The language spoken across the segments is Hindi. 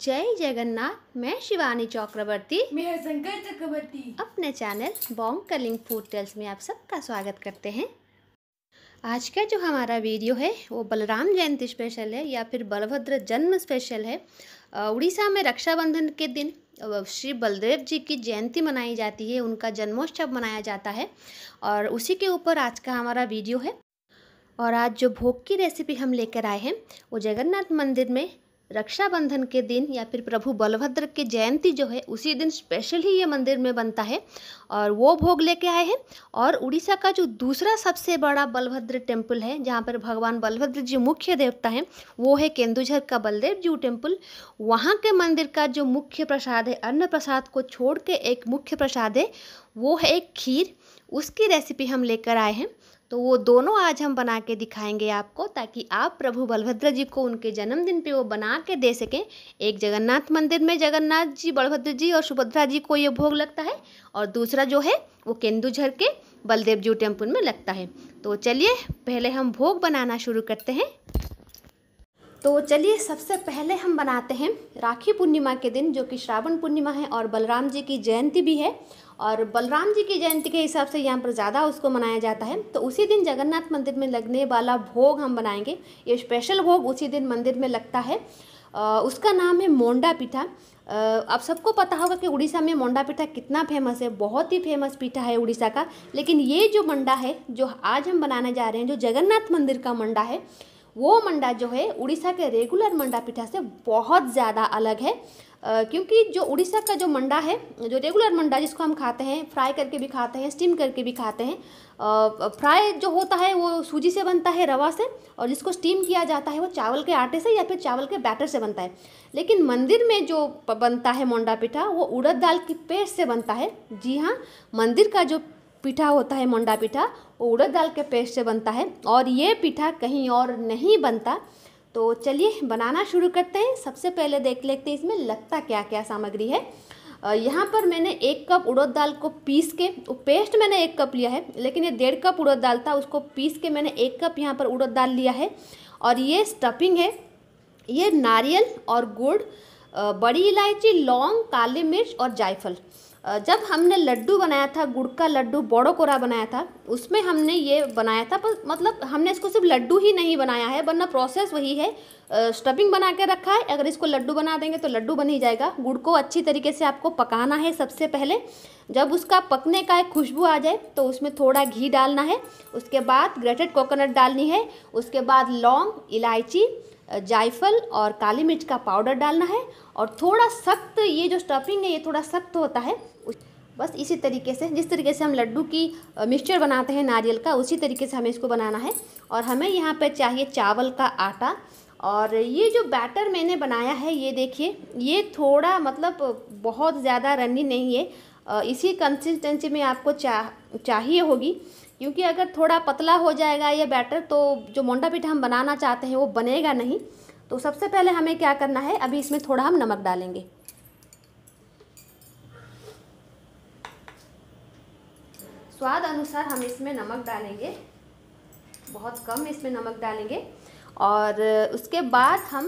जय जगन्नाथ मैं शिवानी चक्रवर्ती मैं शंकर चक्रवर्ती अपने channel Bong calling food tales में आप सबका स्वागत करते हैं आज का जो हमारा वीडियो है वो बलराम जयंती स्पेशल है या फिर बलभद्र जन्म स्पेशल है उड़ीसा में रक्षाबंधन के दिन श्री बलदेव जी की जयंती मनाई जाती है उनका जन्मोत्सव मनाया जाता है और उसी के ऊपर आज का हमारा वीडियो है और आज जो भोग की रेसिपी हम लेकर आए हैं वो जगन्नाथ मंदिर में रक्षाबंधन के दिन या फिर प्रभु बलभद्र के जयंती जो है उसी दिन स्पेशल ही ये मंदिर में बनता है और वो भोग लेके आए हैं और उड़ीसा का जो दूसरा सबसे बड़ा बलभद्र टेम्पल है जहाँ पर भगवान बलभद्र जी मुख्य देवता हैं वो है केंदुझर का बलदेव जी टेम्पल वहाँ के मंदिर का जो मुख्य प्रसाद है अन्न प्रसाद को छोड़ के एक मुख्य प्रसाद है वो है एक खीर उसकी रेसिपी हम लेकर आए हैं तो वो दोनों आज हम बना के दिखाएंगे आपको ताकि आप प्रभु बलभद्र जी को उनके जन्मदिन पे वो बना के दे सकें एक जगन्नाथ मंदिर में जगन्नाथ जी बलभद्र जी और सुभद्रा जी को ये भोग लगता है और दूसरा जो है वो केंदुझर के बलदेव जी टेम्पल में लगता है तो चलिए पहले हम भोग बनाना शुरू करते हैं तो चलिए सबसे पहले हम बनाते हैं राखी पूर्णिमा के दिन जो कि श्रावण पूर्णिमा है और बलराम जी की जयंती भी है और बलराम जी की जयंती के हिसाब से यहाँ पर ज़्यादा उसको मनाया जाता है तो उसी दिन जगन्नाथ मंदिर में लगने वाला भोग हम बनाएंगे ये स्पेशल भोग उसी दिन मंदिर में लगता है आ, उसका नाम है मोंडा पीठा आप सबको पता होगा कि उड़ीसा में मोंडा पीठा कितना फेमस है बहुत ही फेमस पीठा है उड़ीसा का लेकिन ये जो मंडा है जो आज हम बनाने जा रहे हैं जो जगन्नाथ मंदिर का मंडा है वो मंडा जो है उड़ीसा के रेगुलर मंडा पीठा से बहुत ज़्यादा अलग है क्योंकि जो उड़ीसा का जो मंडा है जो रेगुलर मंडा जिसको हम खाते हैं फ्राई करके भी खाते हैं स्टीम करके भी खाते हैं फ्राई जो होता है वो सूजी से बनता है रवा से और जिसको स्टीम किया जाता है वो चावल के आटे से या फिर चावल के बैटर से बनता है लेकिन मंदिर में जो बनता है मोंडा पिठा वो उड़द दाल की पेस्ट से बनता है जी हाँ मंदिर का जो पीठा होता है मोंडा पीठा वो उड़द दाल के पेस्ट से बनता है और ये पीठा कहीं और नहीं बनता तो चलिए बनाना शुरू करते हैं सबसे पहले देख लेते हैं इसमें लगता क्या क्या सामग्री है यहाँ पर मैंने एक कप उड़द दाल को पीस के वो पेस्ट मैंने एक कप लिया है लेकिन ये डेढ़ कप उड़द दाल था उसको पीस के मैंने एक कप यहाँ पर उड़द दाल लिया है और ये स्टफिंग है ये नारियल और गुड़ बड़ी इलायची लौंग काली मिर्च और जायफल जब हमने लड्डू बनाया था गुड़ का लड्डू बड़ो कोरा बनाया था उसमें हमने ये बनाया था पर मतलब हमने इसको सिर्फ लड्डू ही नहीं बनाया है वरना प्रोसेस वही है स्टफिंग बना के रखा है अगर इसको लड्डू बना देंगे तो लड्डू बन ही जाएगा गुड़ को अच्छी तरीके से आपको पकाना है सबसे पहले जब उसका पकने का एक खुशबू आ जाए तो उसमें थोड़ा घी डालना है उसके बाद ग्रेटेड कोकोनट डालनी है उसके बाद लौंग इलायची जायफल और काली मिर्च का पाउडर डालना है और थोड़ा सख्त ये जो स्टफिंग है ये थोड़ा सख्त होता है बस इसी तरीके से जिस तरीके से हम लड्डू की मिक्सचर बनाते हैं नारियल का उसी तरीके से हमें इसको बनाना है और हमें यहाँ पर चाहिए चावल का आटा और ये जो बैटर मैंने बनाया है ये देखिए ये थोड़ा मतलब बहुत ज़्यादा रनी नहीं है इसी कंसिस्टेंसी में आपको चा चाहिए होगी क्योंकि अगर थोड़ा पतला हो जाएगा ये बैटर तो जो मोंडा पिठा हम बनाना चाहते हैं वो बनेगा नहीं तो सबसे पहले हमें क्या करना है अभी इसमें थोड़ा हम नमक डालेंगे स्वाद अनुसार हम इसमें नमक डालेंगे बहुत कम इसमें नमक डालेंगे और उसके बाद हम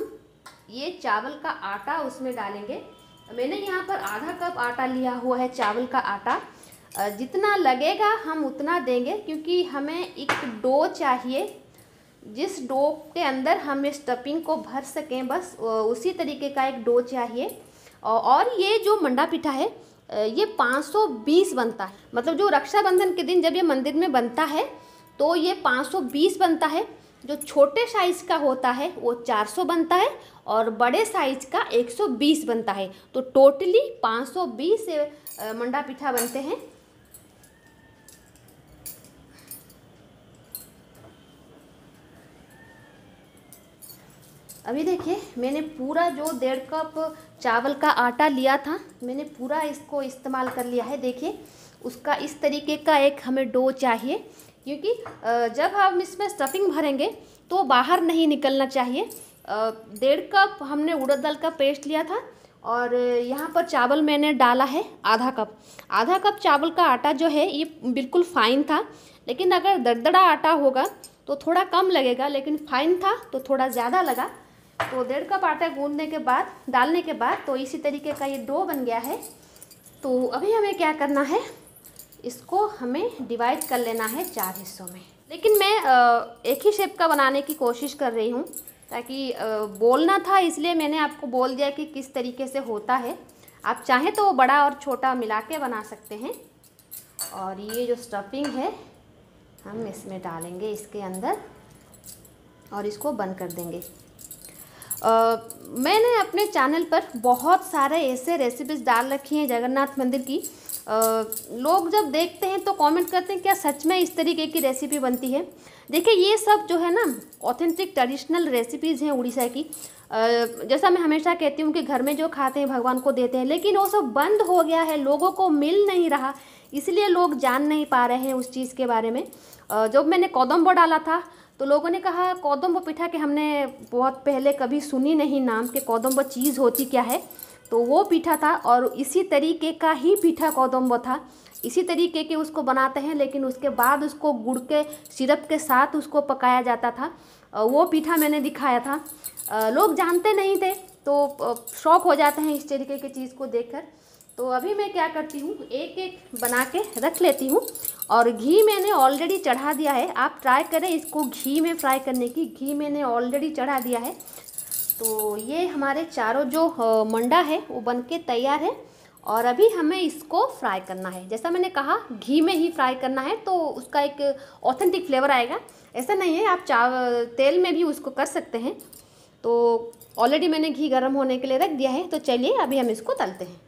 ये चावल का आटा उसमें डालेंगे मैंने यहाँ पर आधा कप आटा लिया हुआ है चावल का आटा जितना लगेगा हम उतना देंगे क्योंकि हमें एक डो चाहिए जिस डो के अंदर हम इस स्टफिंग को भर सकें बस उसी तरीके का एक डो चाहिए और ये जो मंडा पिठा है ये 520 बनता है मतलब जो रक्षाबंधन के दिन जब ये मंदिर में बनता है तो ये 520 बनता है जो छोटे साइज़ का होता है वो 400 बनता है और बड़े साइज़ का 120 बनता है तो टोटली 520 सौ मंडा पिठा बनते हैं अभी देखिए मैंने पूरा जो डेढ़ कप चावल का आटा लिया था मैंने पूरा इसको इस्तेमाल कर लिया है देखिए उसका इस तरीके का एक हमें डो चाहिए क्योंकि जब हम इसमें स्टफिंग भरेंगे तो बाहर नहीं निकलना चाहिए डेढ़ कप हमने उड़द दाल का पेस्ट लिया था और यहाँ पर चावल मैंने डाला है आधा कप आधा कप चावल का आटा जो है ये बिल्कुल फाइन था लेकिन अगर दरदड़ा आटा होगा तो थोड़ा कम लगेगा लेकिन फाइन था तो थोड़ा ज़्यादा लगा तो डेढ़ कप आटा गूंदने के बाद डालने के बाद तो इसी तरीके का ये डो बन गया है तो अभी हमें क्या करना है इसको हमें डिवाइड कर लेना है चार हिस्सों में लेकिन मैं एक ही शेप का बनाने की कोशिश कर रही हूँ ताकि बोलना था इसलिए मैंने आपको बोल दिया कि किस तरीके से होता है आप चाहें तो बड़ा और छोटा मिला के बना सकते हैं और ये जो स्टफिंग है हम इसमें डालेंगे इसके अंदर और इसको बंद कर देंगे आ, मैंने अपने चैनल पर बहुत सारे ऐसे रेसिपीज़ डाल रखी हैं जगन्नाथ मंदिर की आ, लोग जब देखते हैं तो कमेंट करते हैं क्या सच में इस तरीके की रेसिपी बनती है देखिए ये सब जो है ना ऑथेंटिक ट्रेडिशनल रेसिपीज़ हैं उड़ीसा की आ, जैसा मैं हमेशा कहती हूँ कि घर में जो खाते हैं भगवान को देते हैं लेकिन वो सब बंद हो गया है लोगों को मिल नहीं रहा इसलिए लोग जान नहीं पा रहे हैं उस चीज़ के बारे में जब मैंने कदम्बो डाला था तो लोगों ने कहा कौदम्ब पिठा के हमने बहुत पहले कभी सुनी नहीं नाम के कौदम्ब चीज़ होती क्या है तो वो पीठा था और इसी तरीके का ही पीठा कौदम्ब था इसी तरीके के उसको बनाते हैं लेकिन उसके बाद उसको गुड़ के सिरप के साथ उसको पकाया जाता था वो पीठा मैंने दिखाया था लोग जानते नहीं थे तो शौक हो जाते हैं इस तरीके की चीज़ को देखकर तो अभी मैं क्या करती हूँ एक एक बना के रख लेती हूँ और घी मैंने ऑलरेडी चढ़ा दिया है आप ट्राई करें इसको घी में फ्राई करने की घी मैंने ऑलरेडी चढ़ा दिया है तो ये हमारे चारों जो मंडा है वो बन के तैयार है और अभी हमें इसको फ्राई करना है जैसा मैंने कहा घी में ही फ्राई करना है तो उसका एक ऑथेंटिक फ्लेवर आएगा ऐसा नहीं है आप चाव तेल में भी उसको कर सकते हैं तो ऑलरेडी मैंने घी गर्म होने के लिए रख दिया है तो चलिए अभी हम इसको तलते हैं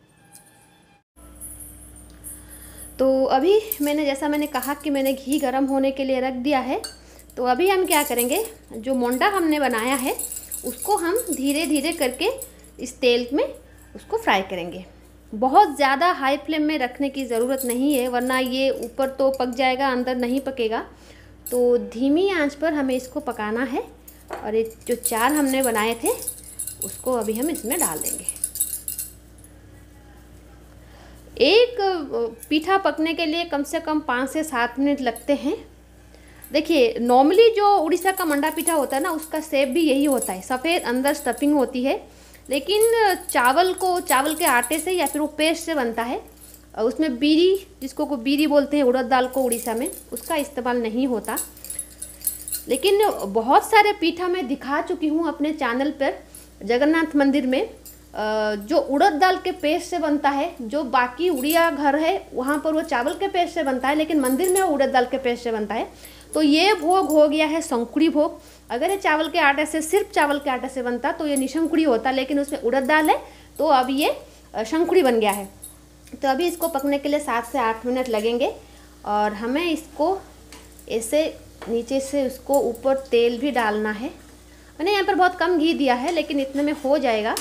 तो अभी मैंने जैसा मैंने कहा कि मैंने घी गर्म होने के लिए रख दिया है तो अभी हम क्या करेंगे जो मोंडा हमने बनाया है उसको हम धीरे धीरे करके इस तेल में उसको फ्राई करेंगे बहुत ज़्यादा हाई फ्लेम में रखने की ज़रूरत नहीं है वरना ये ऊपर तो पक जाएगा अंदर नहीं पकेगा तो धीमी आंच पर हमें इसको पकाना है और ये जो चार हमने बनाए थे उसको अभी हम इसमें डाल देंगे एक पीठा पकने के लिए कम से कम पाँच से सात मिनट लगते हैं देखिए नॉर्मली जो उड़ीसा का मंडा पीठा होता है ना उसका सेप भी यही होता है सफ़ेद अंदर स्टफिंग होती है लेकिन चावल को चावल के आटे से या फिर वो पेस्ट से बनता है उसमें बीरी जिसको को बीरी बोलते हैं उड़द दाल को उड़ीसा में उसका इस्तेमाल नहीं होता लेकिन बहुत सारे पीठा मैं दिखा चुकी हूँ अपने चैनल पर जगन्नाथ मंदिर में जो उड़द दाल के पेस्ट से बनता है जो बाकी उड़िया घर है वहाँ पर वो चावल के पेस्ट से बनता है लेकिन मंदिर में वो उड़द दाल के पेस्ट से बनता है तो ये भोग हो गया है संकुड़ी भोग अगर ये चावल के आटे से सिर्फ चावल के आटे से बनता तो ये निशंकुड़ी होता लेकिन उसमें उड़द दाल है तो अब ये शंकुड़ी बन गया है तो अभी इसको पकने के लिए सात से आठ मिनट लगेंगे और हमें इसको ऐसे नीचे से उसको ऊपर तेल भी डालना है मैंने यहाँ पर बहुत कम घी दिया है लेकिन इतने में हो जाएगा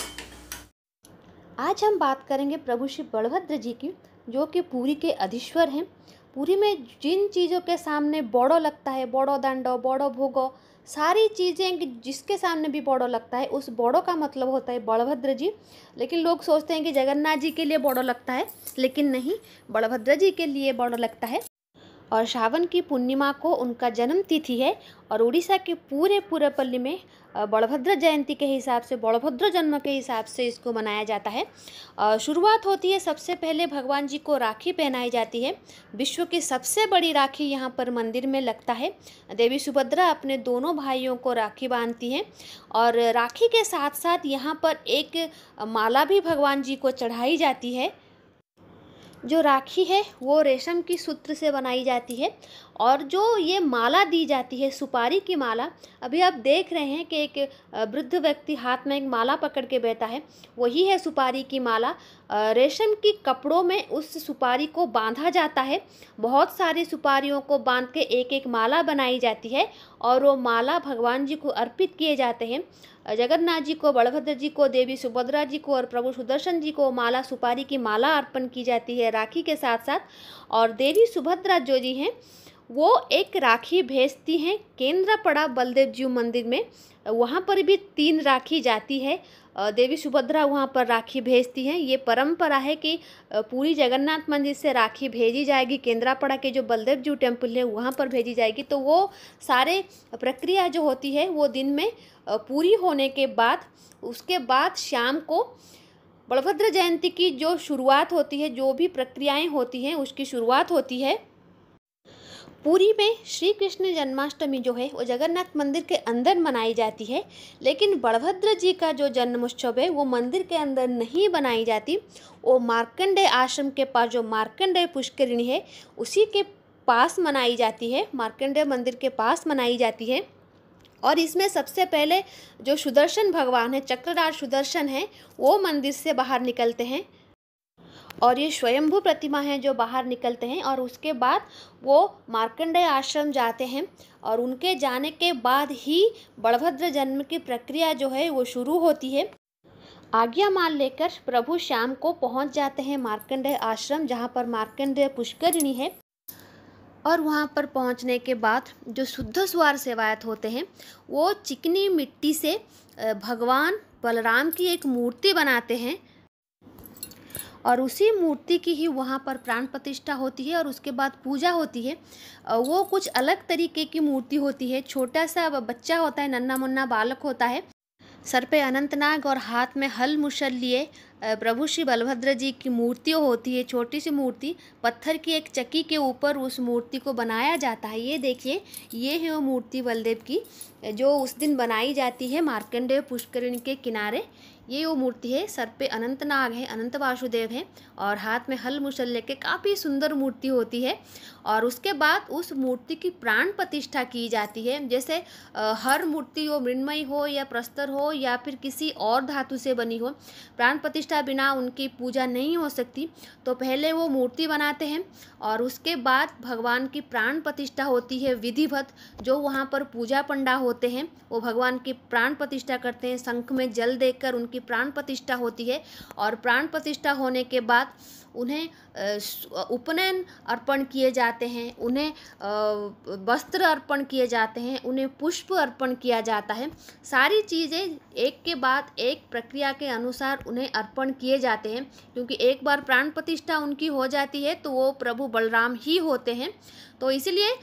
आज हम बात करेंगे प्रभु श्री बलभद्र जी की जो कि पूरी के अधीश्वर हैं पूरी में जिन चीज़ों के सामने बड़ो लगता है बड़ो दंडो बड़ो भोगो सारी चीज़ें जिसके सामने भी बड़ो लगता है उस बड़ो का मतलब होता है बलभद्र जी लेकिन लोग सोचते हैं कि जगन्नाथ जी के लिए बड़ो लगता है लेकिन नहीं बलभद्र जी के लिए बड़ो लगता है और श्रावण की पूर्णिमा को उनका जन्म तिथि है और उड़ीसा के पूरे पूरेपल्ली में बड़भद्र जयंती के हिसाब से बड़भद्र जन्म के हिसाब से इसको मनाया जाता है शुरुआत होती है सबसे पहले भगवान जी को राखी पहनाई जाती है विश्व की सबसे बड़ी राखी यहाँ पर मंदिर में लगता है देवी सुभद्रा अपने दोनों भाइयों को राखी बांधती हैं और राखी के साथ साथ यहाँ पर एक माला भी भगवान जी को चढ़ाई जाती है जो राखी है वो रेशम की सूत्र से बनाई जाती है और जो ये माला दी जाती है सुपारी की माला अभी आप देख रहे हैं कि एक वृद्ध व्यक्ति हाथ में एक माला पकड़ के बैठा है वही है सुपारी की माला रेशम की कपड़ों में उस सुपारी को बांधा जाता है बहुत सारी सुपारियों को बांध के एक एक माला बनाई जाती है और वो माला भगवान जी को अर्पित किए जाते हैं जगन्नाथ जी को बलभद्र जी को देवी सुभद्रा जी को और प्रभु सुदर्शन जी को माला सुपारी की माला अर्पण की जाती है राखी के साथ साथ और देवी सुभद्रा जो जी हैं वो एक राखी भेजती हैं केंद्रापड़ा बलदेव जी मंदिर में वहाँ पर भी तीन राखी जाती है देवी सुभद्रा वहाँ पर राखी भेजती हैं ये परंपरा है कि पूरी जगन्नाथ मंदिर से राखी भेजी जाएगी केंद्रापड़ा के जो बलदेव जी टेम्पल है वहाँ पर भेजी जाएगी तो वो सारे प्रक्रिया जो होती है वो दिन में पूरी होने के बाद उसके बाद शाम को बलभद्र जयंती की जो शुरुआत होती है जो भी प्रक्रियाएं होती हैं उसकी शुरुआत होती है पूरी में श्री कृष्ण जन्माष्टमी जो है वो जगन्नाथ मंदिर के अंदर मनाई जाती है लेकिन बलभद्र जी का जो जन्मोत्सव है वो मंदिर के अंदर नहीं बनाई जाती वो मार्कंडे आश्रम के पास जो मार्कंडे पुष्करिणी है उसी के पास मनाई जाती है मार्कंडे मंदिर के पास मनाई जाती है और इसमें सबसे पहले जो सुदर्शन भगवान है चक्रदार सुदर्शन है वो मंदिर से बाहर निकलते हैं और ये स्वयंभू प्रतिमा है जो बाहर निकलते हैं और उसके बाद वो मार्कंडेय आश्रम जाते हैं और उनके जाने के बाद ही बलभद्र जन्म की प्रक्रिया जो है वो शुरू होती है आज्ञा मान लेकर प्रभु श्याम को पहुंच जाते हैं मार्कंडेय आश्रम जहां पर मार्कंडेय पुष्करिणी है और वहाँ पर पहुँचने के बाद जो शुद्ध स्वार सेवायत होते हैं वो चिकनी मिट्टी से भगवान बलराम की एक मूर्ति बनाते हैं और उसी मूर्ति की ही वहाँ पर प्राण प्रतिष्ठा होती है और उसके बाद पूजा होती है वो कुछ अलग तरीके की मूर्ति होती है छोटा सा बच्चा होता है नन्ना मुन्ना बालक होता है सर पे अनंतनाग और हाथ में हल मुशल लिए प्रभु श्री बलभद्र जी की मूर्तियों होती है छोटी सी मूर्ति पत्थर की एक चक्की के ऊपर उस मूर्ति को बनाया जाता है ये देखिए ये है वो मूर्ति बलदेव की जो उस दिन बनाई जाती है मार्कंडेय पुष्करिणी के किनारे ये वो मूर्ति है सर पे अनंत नाग है अनंत वासुदेव है और हाथ में हल मुशल्ले के काफ़ी सुंदर मूर्ति होती है और उसके बाद उस मूर्ति की प्राण प्रतिष्ठा की जाती है जैसे हर मूर्ति हो मृणमय हो या प्रस्तर हो या फिर किसी और धातु से बनी हो प्राण प्रतिष्ठा बिना उनकी पूजा नहीं हो सकती तो पहले वो मूर्ति बनाते हैं और उसके बाद भगवान की प्राण प्रतिष्ठा होती है विधिवत जो वहाँ पर पूजा पंडा होते हैं वो भगवान की प्राण प्रतिष्ठा करते हैं शंख में जल देकर उनकी प्राण प्रतिष्ठा होती है और प्राण प्रतिष्ठा होने के बाद उन्हें उपनयन अर्पण किए जाते जाते हैं उन्हें वस्त्र अर्पण किए जाते हैं उन्हें पुष्प अर्पण किया जाता है सारी चीज़ें एक के बाद एक प्रक्रिया के अनुसार उन्हें अर्पण किए जाते हैं क्योंकि एक बार प्राण प्रतिष्ठा उनकी हो जाती है तो वो प्रभु बलराम ही होते हैं तो इसलिए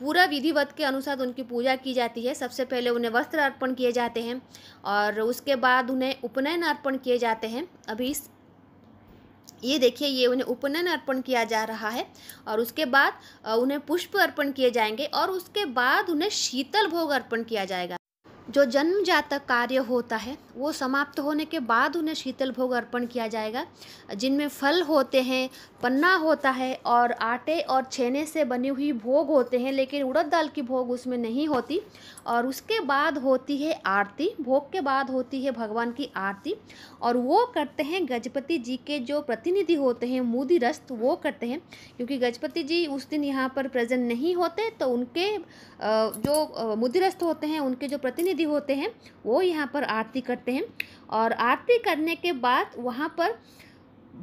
पूरा विधिवत के अनुसार उनकी पूजा की जाती है सबसे पहले उन्हें वस्त्र अर्पण किए जाते हैं और उसके बाद उन्हें उपनयन अर्पण किए जाते हैं अभी इस ये देखिए ये उन्हें उपनयन अर्पण किया जा रहा है और उसके बाद उन्हें पुष्प अर्पण किए जाएंगे और उसके बाद उन्हें शीतल भोग अर्पण किया जाएगा जो जन्म जातक कार्य होता है वो समाप्त होने के बाद उन्हें शीतल भोग अर्पण किया जाएगा जिनमें फल होते हैं पन्ना होता है और आटे और छेने से बनी हुई भोग होते हैं लेकिन उड़द दाल की भोग उसमें नहीं होती और उसके बाद होती है आरती भोग के बाद होती है भगवान की आरती और वो करते हैं गजपति जी के जो प्रतिनिधि होते हैं मूदी रस्त वो करते हैं क्योंकि गजपति जी उस दिन यहाँ पर प्रेजेंट नहीं होते तो उनके जो मुदिरस्त होते हैं उनके जो प्रतिनिधि यदि होते हैं वो यहाँ पर आरती करते हैं और आरती करने के बाद वहाँ पर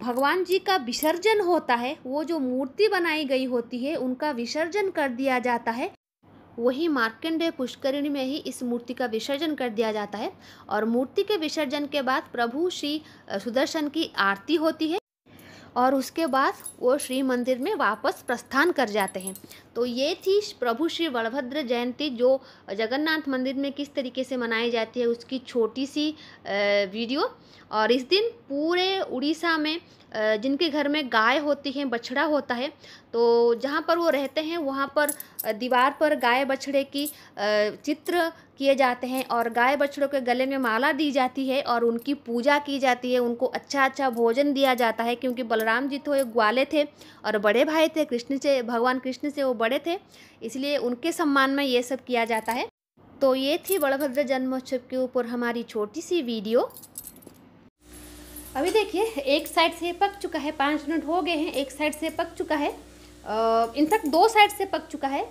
भगवान जी का विसर्जन होता है वो जो मूर्ति बनाई गई होती है उनका विसर्जन कर दिया जाता है वही मार्कंडेय पुष्करिणी में ही इस मूर्ति का विसर्जन कर दिया जाता है और मूर्ति के विसर्जन के बाद प्रभु श्री सुदर्शन की आरती होती है और उसके बाद वो श्री मंदिर में वापस प्रस्थान कर जाते हैं तो ये थी प्रभु श्री बलभद्र जयंती जो जगन्नाथ मंदिर में किस तरीके से मनाई जाती है उसकी छोटी सी वीडियो और इस दिन पूरे उड़ीसा में जिनके घर में गाय होती है बछड़ा होता है तो जहाँ पर वो रहते हैं वहाँ पर दीवार पर गाय बछड़े की चित्र किए जाते हैं और गाय बछड़ों के गले में माला दी जाती है और उनकी पूजा की जाती है उनको अच्छा अच्छा भोजन दिया जाता है क्योंकि बलराम जी तो एक ग्वाले थे और बड़े भाई थे कृष्ण से भगवान कृष्ण से वो बड़े बड़े थे इसलिए उनके सम्मान में ये सब किया जाता है तो ये थी बड़भद्र जन्मोत्सव के ऊपर हमारी छोटी सी वीडियो अभी देखिए एक साइड से पक चुका है पाँच मिनट हो गए हैं एक साइड से पक चुका है इनफैक्ट दो साइड से पक चुका है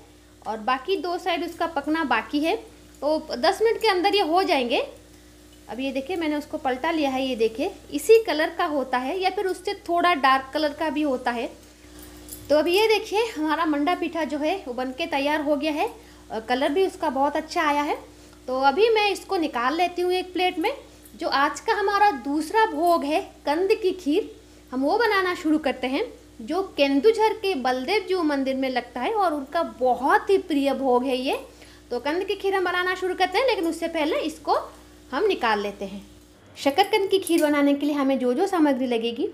और बाकी दो साइड उसका पकना बाकी है तो दस मिनट के अंदर ये हो जाएंगे अब ये देखिए मैंने उसको पलटा लिया है ये देखिए इसी कलर का होता है या फिर उससे थोड़ा डार्क कलर का भी होता है तो अब ये देखिए हमारा मंडा पीठा जो है वो बन के तैयार हो गया है और कलर भी उसका बहुत अच्छा आया है तो अभी मैं इसको निकाल लेती हूँ एक प्लेट में जो आज का हमारा दूसरा भोग है कंद की खीर हम वो बनाना शुरू करते हैं जो केंदुझर के बलदेव जी मंदिर में लगता है और उनका बहुत ही प्रिय भोग है ये तो कंद की खीर हम बनाना शुरू करते हैं लेकिन उससे पहले इसको हम निकाल लेते हैं शकरकंद की खीर बनाने के लिए हमें जो जो सामग्री लगेगी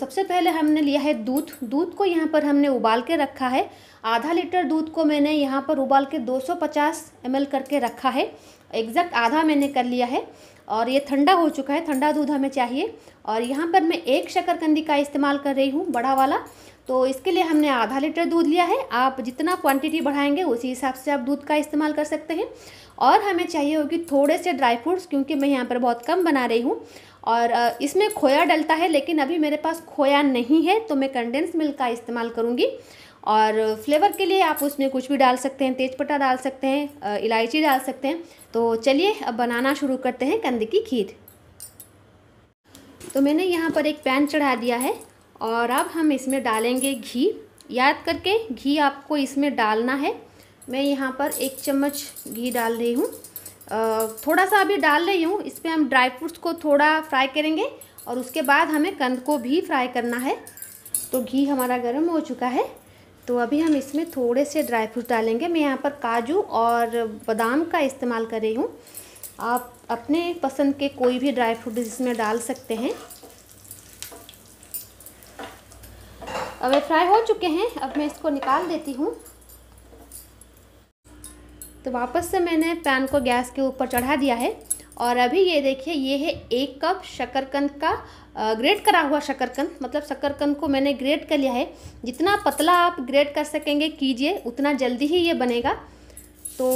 सबसे पहले हमने लिया है दूध दूध को यहाँ पर हमने उबाल के रखा है आधा लीटर दूध को मैंने यहाँ पर उबाल के 250 ml करके रखा है एग्जैक्ट आधा मैंने कर लिया है और ये ठंडा हो चुका है ठंडा दूध हमें चाहिए और यहाँ पर मैं एक शक्करकंदी का इस्तेमाल कर रही हूँ बड़ा वाला तो इसके लिए हमने आधा लीटर दूध लिया है आप जितना क्वांटिटी बढ़ाएंगे उसी हिसाब से आप दूध का इस्तेमाल कर सकते हैं और हमें चाहिए होगी थोड़े से ड्राई फ्रूट्स क्योंकि मैं यहाँ पर बहुत कम बना रही हूँ और इसमें खोया डलता है लेकिन अभी मेरे पास खोया नहीं है तो मैं कंडेंस मिल्क का इस्तेमाल करूँगी और फ्लेवर के लिए आप उसमें कुछ भी डाल सकते हैं तेज़पत्ता डाल सकते हैं इलायची डाल सकते हैं तो चलिए अब बनाना शुरू करते हैं कंद की खीर तो मैंने यहाँ पर एक पैन चढ़ा दिया है और अब हम इसमें डालेंगे घी याद करके घी आपको इसमें डालना है मैं यहाँ पर एक चम्मच घी डाल रही हूँ थोड़ा सा अभी डाल रही हूँ इसमें हम ड्राई फ्रूट्स को थोड़ा फ्राई करेंगे और उसके बाद हमें कंद को भी फ्राई करना है तो घी हमारा गर्म हो चुका है तो अभी हम इसमें थोड़े से ड्राई फ्रूट डालेंगे मैं यहाँ पर काजू और बादाम का इस्तेमाल कर रही हूँ आप अपने पसंद के कोई भी ड्राई फ्रूट इसमें डाल सकते हैं अब ये फ्राई हो चुके हैं अब मैं इसको निकाल देती हूँ तो वापस से मैंने पैन को गैस के ऊपर चढ़ा दिया है और अभी ये देखिए ये है एक कप शकरकंद का ग्रेट करा हुआ शकरकंद मतलब शकरकंद को मैंने ग्रेट कर लिया है जितना पतला आप ग्रेट कर सकेंगे कीजिए उतना जल्दी ही ये बनेगा तो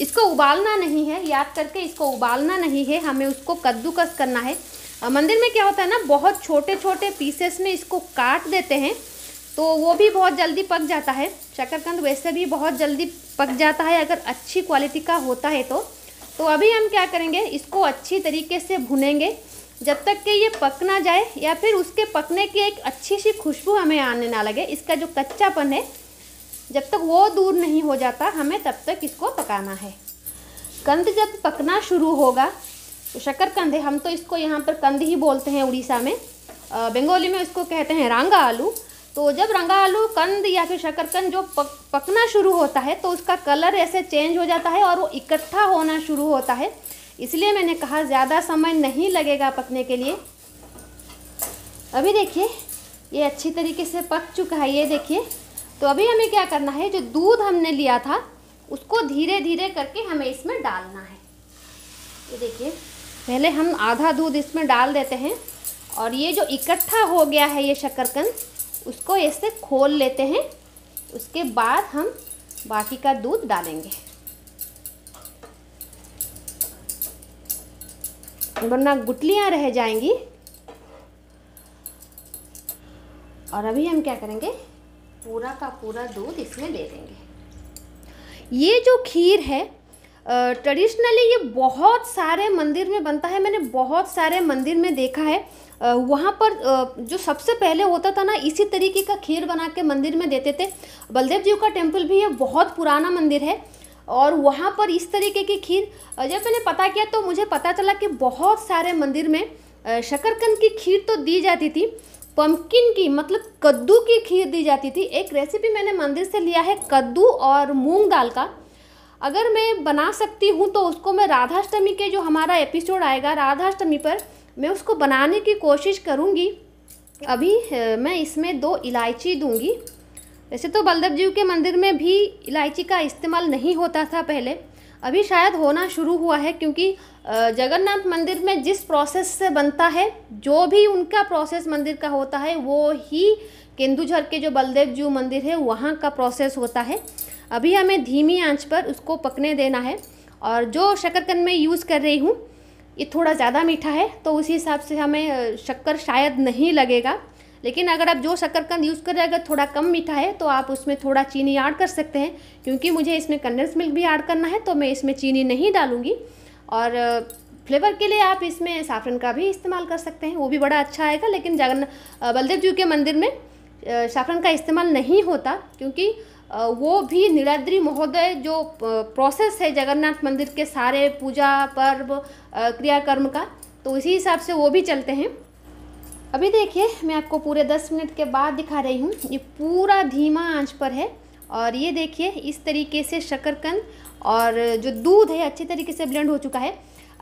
इसको उबालना नहीं है याद करके इसको उबालना नहीं है हमें उसको कद्दूकस करना है मंदिर में क्या होता है ना बहुत छोटे छोटे पीसेस में इसको काट देते हैं तो वो भी बहुत जल्दी पक जाता है शकरकंद वैसे भी बहुत जल्दी पक जाता है अगर अच्छी क्वालिटी का होता है तो तो अभी हम क्या करेंगे इसको अच्छी तरीके से भुनेंगे जब तक कि ये पक ना जाए या फिर उसके पकने की एक अच्छी सी खुशबू हमें आने ना लगे इसका जो कच्चापन है जब तक वो दूर नहीं हो जाता हमें तब तक इसको पकाना है कंद जब पकना शुरू होगा तो शक्करकंद है हम तो इसको यहाँ पर कंद ही बोलते हैं उड़ीसा में बंगाली में इसको कहते हैं रंगा आलू तो जब रंगा आलू कंद या फिर शक्करकंद जो पक, पकना शुरू होता है तो उसका कलर ऐसे चेंज हो जाता है और वो इकट्ठा होना शुरू होता है इसलिए मैंने कहा ज़्यादा समय नहीं लगेगा पकने के लिए अभी देखिए ये अच्छी तरीके से पक चुका है ये देखिए तो अभी हमें क्या करना है जो दूध हमने लिया था उसको धीरे धीरे करके हमें इसमें डालना है ये देखिए पहले हम आधा दूध इसमें डाल देते हैं और ये जो इकट्ठा हो गया है ये शक्करकंद उसको ऐसे खोल लेते हैं उसके बाद हम बाकी का दूध डालेंगे वरना गुटलियाँ रह जाएंगी और अभी हम क्या करेंगे पूरा का पूरा दूध इसमें ले देंगे ये जो खीर है ट्रेडिशनली ये बहुत सारे मंदिर में बनता है मैंने बहुत सारे मंदिर में देखा है वहाँ पर जो सबसे पहले होता था ना इसी तरीके का खीर बना के मंदिर में देते थे बलदेव जी का टेम्पल भी है बहुत पुराना मंदिर है और वहाँ पर इस तरीके की खीर जब मैंने पता किया तो मुझे पता चला कि बहुत सारे मंदिर में शकरकंद की खीर तो दी जाती थी पम्पकिन की मतलब कद्दू की खीर दी जाती थी एक रेसिपी मैंने मंदिर से लिया है कद्दू और मूंग दाल का अगर मैं बना सकती हूँ तो उसको मैं राधाष्टमी के जो हमारा एपिसोड आएगा राधाष्टमी पर मैं उसको बनाने की कोशिश करूँगी अभी मैं इसमें दो इलायची दूँगी वैसे तो बलदेव जी के मंदिर में भी इलायची का इस्तेमाल नहीं होता था पहले अभी शायद होना शुरू हुआ है क्योंकि जगन्नाथ मंदिर में जिस प्रोसेस से बनता है जो भी उनका प्रोसेस मंदिर का होता है वो ही केंदुझर के जो बलदेव जी मंदिर है वहाँ का प्रोसेस होता है अभी हमें धीमी आंच पर उसको पकने देना है और जो शक्करकंद मैं यूज़ कर रही हूँ ये थोड़ा ज़्यादा मीठा है तो उसी हिसाब से हमें शक्कर शायद नहीं लगेगा लेकिन अगर आप जो शक्करकंद यूज़ कर रहे हैं अगर थोड़ा कम मीठा है तो आप उसमें थोड़ा चीनी ऐड कर सकते हैं क्योंकि मुझे इसमें कंडेंस मिल्क भी ऐड करना है तो मैं इसमें चीनी नहीं डालूँगी और फ्लेवर के लिए आप इसमें साफरन का भी इस्तेमाल कर सकते हैं वो भी बड़ा अच्छा आएगा लेकिन जगन बलदेव जी के मंदिर में साफरन का इस्तेमाल नहीं होता क्योंकि वो भी निराद्री महोदय जो प्रोसेस है जगन्नाथ मंदिर के सारे पूजा पर्व क्रियाकर्म का तो इसी हिसाब से वो भी चलते हैं अभी देखिए मैं आपको पूरे दस मिनट के बाद दिखा रही हूँ ये पूरा धीमा आंच पर है और ये देखिए इस तरीके से शक्करकंद और जो दूध है अच्छे तरीके से ब्लेंड हो चुका है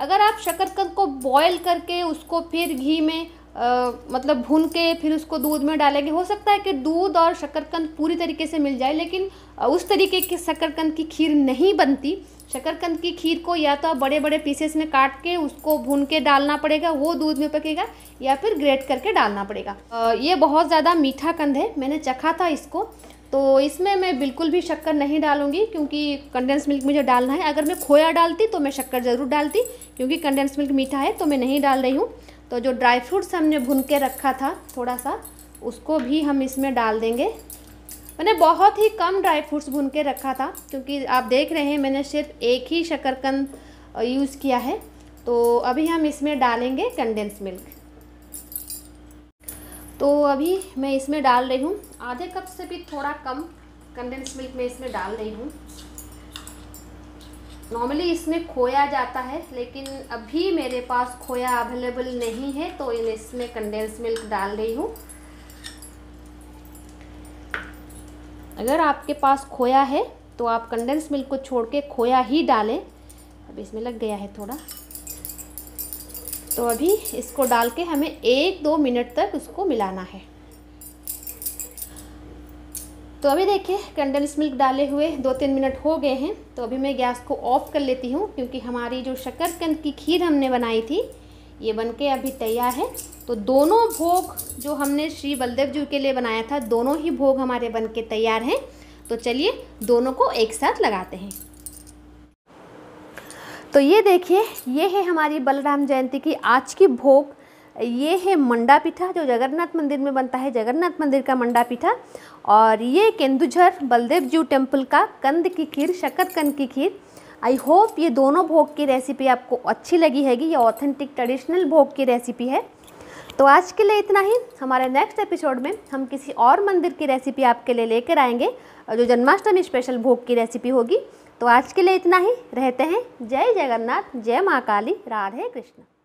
अगर आप शकरकंद को बॉयल करके उसको फिर घी में आ, मतलब भून के फिर उसको दूध में डालेंगे हो सकता है कि दूध और शक्करकंद पूरी तरीके से मिल जाए लेकिन उस तरीके की शक्करकंद की खीर नहीं बनती शकरकंद की खीर को या तो आप बड़े बड़े पीसेस में काट के उसको भून के डालना पड़ेगा वो दूध में पकेगा या फिर ग्रेट करके डालना पड़ेगा ये बहुत ज़्यादा मीठा कंद है मैंने चखा था इसको तो इसमें मैं बिल्कुल भी शक्कर नहीं डालूंगी क्योंकि कंडेंस मिल्क मुझे डालना है अगर मैं खोया डालती तो मैं शक्कर ज़रूर डालती क्योंकि कंडेंस मिल्क मीठा है तो मैं नहीं डाल रही हूँ तो जो ड्राई फ्रूट्स हमने भून के रखा था थोड़ा सा उसको भी हम इसमें डाल देंगे मैंने बहुत ही कम ड्राई फ्रूट्स भून के रखा था क्योंकि आप देख रहे हैं मैंने सिर्फ एक ही शक्करकंद यूज़ किया है तो अभी हम इसमें डालेंगे कंडेंस मिल्क तो अभी मैं इसमें डाल रही हूँ आधे कप से भी थोड़ा कम कंडेंस मिल्क मैं इसमें डाल रही हूँ नॉर्मली इसमें खोया जाता है लेकिन अभी मेरे पास खोया अवेलेबल नहीं है तो इन इसमें कंडेंस मिल्क डाल रही हूँ अगर आपके पास खोया है तो आप कंडेंस मिल्क को छोड़ के खोया ही डालें अब इसमें लग गया है थोड़ा तो अभी इसको डाल के हमें एक दो मिनट तक उसको मिलाना है तो अभी देखिए कंडेंस मिल्क डाले हुए दो तीन मिनट हो गए हैं तो अभी मैं गैस को ऑफ़ कर लेती हूँ क्योंकि हमारी जो शक्करकंद की खीर हमने बनाई थी ये बनके अभी तैयार है तो दोनों भोग जो हमने श्री बलदेव जी के लिए बनाया था दोनों ही भोग हमारे बनके तैयार हैं तो चलिए दोनों को एक साथ लगाते हैं तो ये देखिए ये है हमारी बलराम जयंती की आज की भोग ये है मंडा पीठा जो जगन्नाथ मंदिर में बनता है जगन्नाथ मंदिर का मंडा पीठा और ये केंदुझर बलदेव जू टेम्पल का कंद की खीर शकत कंद की खीर आई होप ये दोनों भोग की रेसिपी आपको अच्छी लगी हैगी ये ऑथेंटिक ट्रेडिशनल भोग की रेसिपी है तो आज के लिए इतना ही हमारे नेक्स्ट एपिसोड में हम किसी और मंदिर की रेसिपी आपके लिए लेकर आएंगे और जो जन्माष्टमी स्पेशल भोग की रेसिपी होगी तो आज के लिए इतना ही रहते हैं जय जगन्नाथ जय माँ काली राधे कृष्ण